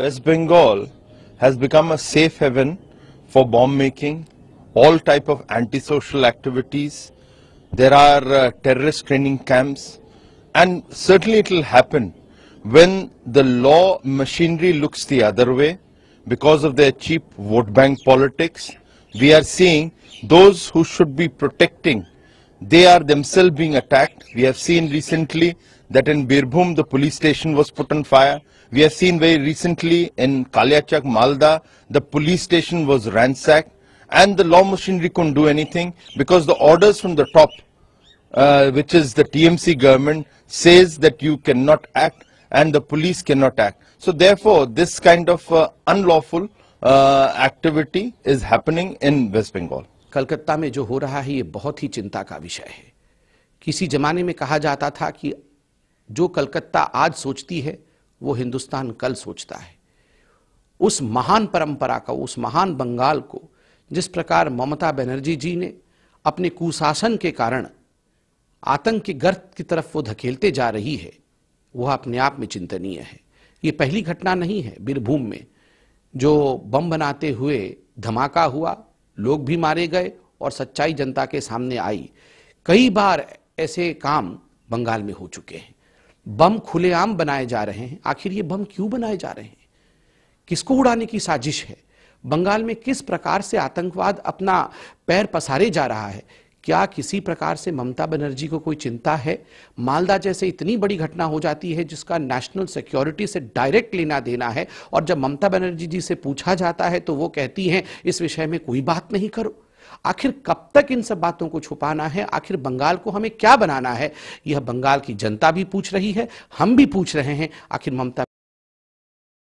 West Bengal has become a safe haven for bomb making, all type of antisocial activities. There are uh, terrorist training camps and certainly it will happen when the law machinery looks the other way because of their cheap vote bank politics. We are seeing those who should be protecting, they are themselves being attacked. We have seen recently that in Birbhum the police station was put on fire. We have seen very recently in Kalyachak, Malda, the police station was ransacked and the law machinery couldn't do anything because the orders from the top, uh, which is the TMC government, says that you cannot act and the police cannot act. So therefore, this kind of uh, unlawful uh, activity is happening in West Bengal. Calcutta में जो हो रहा है bahut hi chinta ka विषय hai. Kisi zamane में kaha जाता tha ki जो कलकत्ता आज सोचती है वो हिंदुस्तान कल सोचता है उस महान परंपरा का उस महान बंगाल को जिस प्रकार ममता बनर्जी जी ने अपने कुशासन के कारण आतंक के गर्त की तरफ वो धकेलते जा रही है वह अपने आप में चिंतनीय है ये पहली घटना नहीं है बीरभूम में जो बम बनाते हुए धमाका हुआ लोग भी मारे गए और सच्चाई जनता के सामने आई कई बार ऐसे काम बंगाल में हो चुके हैं बम खुलेआम बनाए जा रहे हैं आखिर ये बम क्यों बनाए जा रहे हैं किसको उड़ाने की साजिश है बंगाल में किस प्रकार से आतंकवाद अपना पैर पसारे जा रहा है क्या किसी प्रकार से ममता बनर्जी को कोई चिंता है मालदा जैसे इतनी बड़ी घटना हो जाती है जिसका नेशनल सिक्योरिटी से डायरेक्ट लेना देना है और जब ममता बनर्जी जी से पूछा जाता है तो वो कहती हैं इस विषय में कोई बात नहीं करो आखिर कब तक इन सब बातों को छुपाना है आखिर बंगाल को हमें क्या बनाना है यह बंगाल की जनता भी पूछ रही है हम भी पूछ रहे हैं आखिर ममता